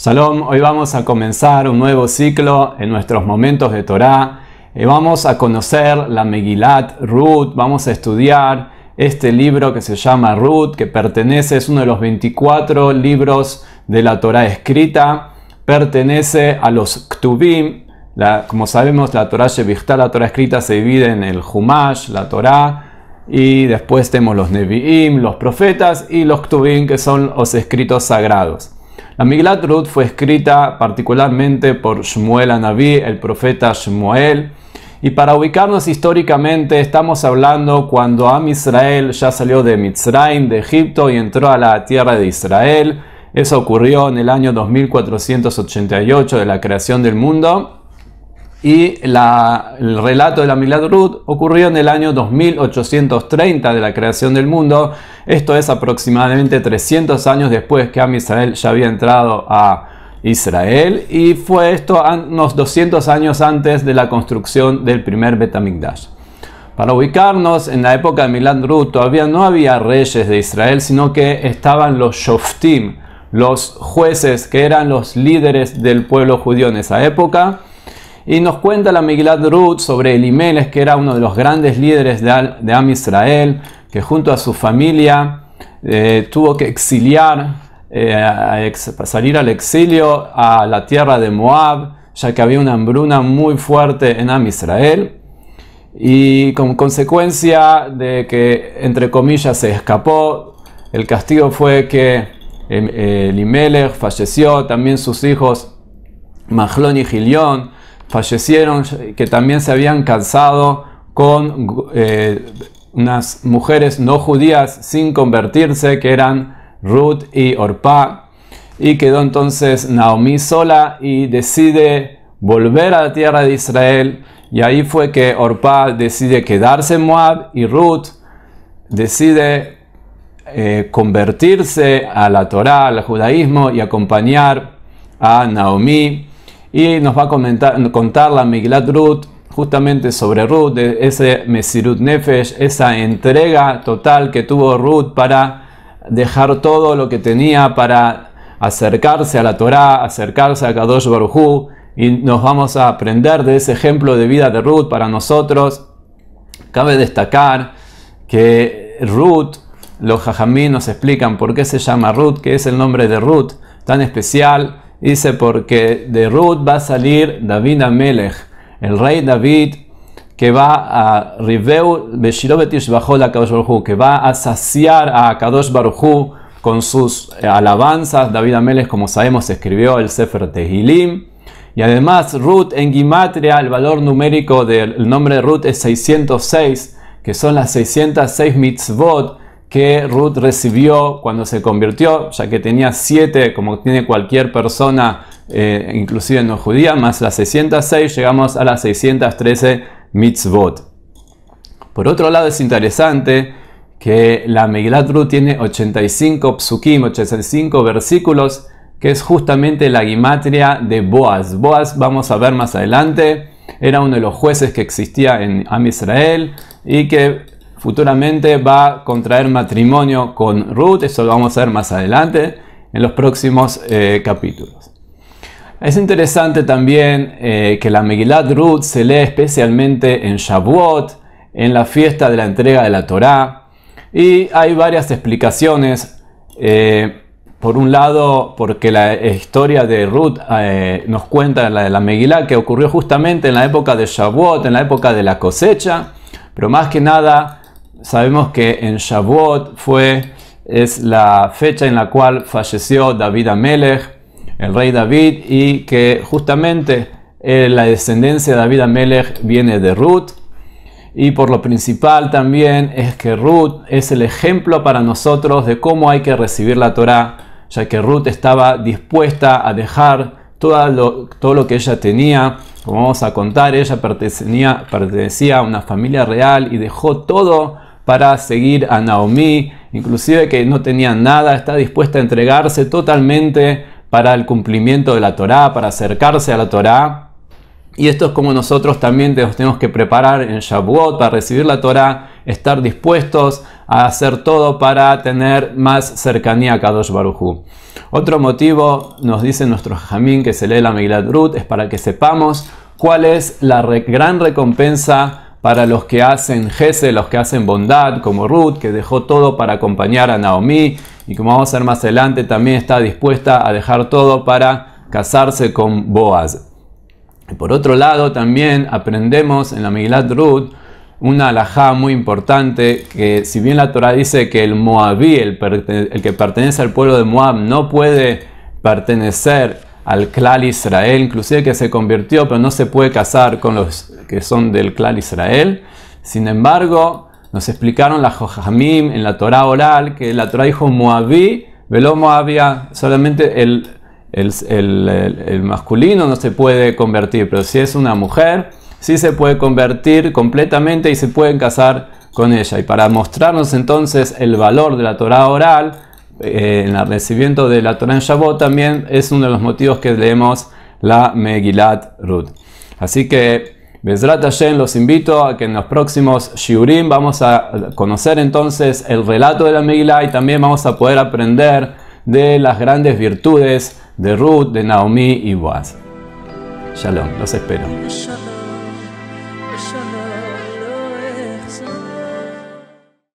Shalom, hoy vamos a comenzar un nuevo ciclo en nuestros momentos de Torá. Eh, vamos a conocer la Megilat Ruth, vamos a estudiar este libro que se llama Ruth, que pertenece, es uno de los 24 libros de la Torá escrita, pertenece a los Ktubim. como sabemos, la Torá Shevichta, la Torá escrita, se divide en el Humash, la Torá, y después tenemos los Nevi'im, los profetas, y los Ktubim, que son los escritos sagrados. La fue escrita particularmente por Shmuel Anabí, el profeta Shmuel. Y para ubicarnos históricamente, estamos hablando cuando Am Israel ya salió de Mitzrayim, de Egipto, y entró a la tierra de Israel. Eso ocurrió en el año 2488 de la creación del mundo. Y el relato de la Milad Ruth ocurrió en el año 2830 de la creación del mundo. Esto es aproximadamente 300 años después que Amisrael ya había entrado a Israel y fue esto unos 200 años antes de la construcción del primer Betamigdash. Para ubicarnos, en la época de Milad Ruth todavía no había reyes de Israel, sino que estaban los Shoftim, los jueces que eran los líderes del pueblo judío en esa época y nos cuenta la Miglad Ruth sobre Elimelech, que era uno de los grandes líderes de, de Am Israel, que junto a su familia eh, tuvo que exiliar, eh, salir al exilio a la tierra de Moab, ya que había una hambruna muy fuerte en Am Israel. Y como consecuencia de que, entre comillas, se escapó, el castigo fue que eh, Elimelech falleció, también sus hijos Mahlón y Gilión fallecieron, que también se habían casado con eh, unas mujeres no judías sin convertirse, que eran Ruth y Orpa. Y quedó entonces Naomi sola y decide volver a la tierra de Israel. Y ahí fue que Orpa decide quedarse en Moab y Ruth decide eh, convertirse a la Torá, al judaísmo y acompañar a Naomi y nos va a comentar, contar la Miglat Ruth justamente sobre Ruth, ese Mesirut Nefesh, esa entrega total que tuvo Ruth para dejar todo lo que tenía para acercarse a la Torá, acercarse a Kadosh Barujú y nos vamos a aprender de ese ejemplo de vida de Ruth para nosotros. Cabe destacar que Ruth, los jajamí nos explican por qué se llama Ruth, que es el nombre de Ruth tan especial Dice, porque de Ruth va a salir David Amelech, el rey David, que va a Riveu bajo la que va a saciar a Kadosh Baruchu con sus eh, alabanzas. David Amelech, como sabemos, escribió el Sefer Tehilim. Y además, Ruth en Gimatria, el valor numérico del nombre Ruth es 606, que son las 606 mitzvot que Ruth recibió cuando se convirtió, ya que tenía siete, como tiene cualquier persona, eh, inclusive no judía, más las 606, llegamos a las 613 mitzvot. Por otro lado, es interesante que la Megilat Ruth tiene 85 psukim, 85 versículos, que es justamente la guimatria de Boaz. Boaz, vamos a ver más adelante, era uno de los jueces que existía en Am Israel y que futuramente va a contraer matrimonio con Ruth, eso lo vamos a ver más adelante en los próximos eh, capítulos. Es interesante también eh, que la Megillat Ruth se lee especialmente en Shavuot, en la fiesta de la entrega de la Torá, y hay varias explicaciones. Eh, por un lado, porque la historia de Ruth nos cuenta la de la Megilá que ocurrió justamente en la época de Shavuot, en la época de la cosecha, pero más que nada sabemos que en Shavuot fue, es la fecha en la cual falleció David Amelech, el rey David, y que justamente eh, la descendencia de David Amelech viene de Ruth. Y por lo principal también es que Ruth es el ejemplo para nosotros de cómo hay que recibir la Torah, ya que Ruth estaba dispuesta a dejar todo lo, todo lo que ella tenía. Como vamos a contar, ella pertenecía, pertenecía a una familia real y dejó todo para seguir a Naomi, inclusive que no tenía nada, está dispuesta a entregarse totalmente para el cumplimiento de la Torá, para acercarse a la Torá. Y esto es como nosotros también tenemos que preparar en Shavuot para recibir la Torá, estar dispuestos a hacer todo para tener más cercanía a Kadosh Barujú. Otro motivo, nos dice nuestro Jamín que se lee la meilat Rut, es para que sepamos cuál es la gran recompensa para los que hacen jese los que hacen bondad, como Ruth, que dejó todo para acompañar a Naomi, y como vamos a ver más adelante, también está dispuesta a dejar todo para casarse con Boaz. por otro lado, también aprendemos en la Miglat Ruth una alajá muy importante, que si bien la Torah dice que el Moabí, el, el que pertenece al pueblo de Moab, no puede pertenecer al clan Israel, inclusive que se convirtió, pero no se puede casar con los que son del clan Israel. Sin embargo, nos explicaron la Jojamim en la Torah oral que la Torah dijo Moabí, Velo Moabia, ah, solamente el, el, el, masculino no se puede convertir, pero si es una mujer, sí se puede convertir completamente y se pueden casar con ella. Y para mostrarnos entonces el valor de la Torah oral, eh, en el recibimiento de la Torah en también es uno de los motivos que leemos la Megilat Ruth. Así que, Bezrat Hashem, los invito a que en los próximos Shiurim vamos a conocer entonces el relato de la Megilat y también vamos a poder aprender de las grandes virtudes de Ruth, de Naomi y Boaz. Shalom, los espero.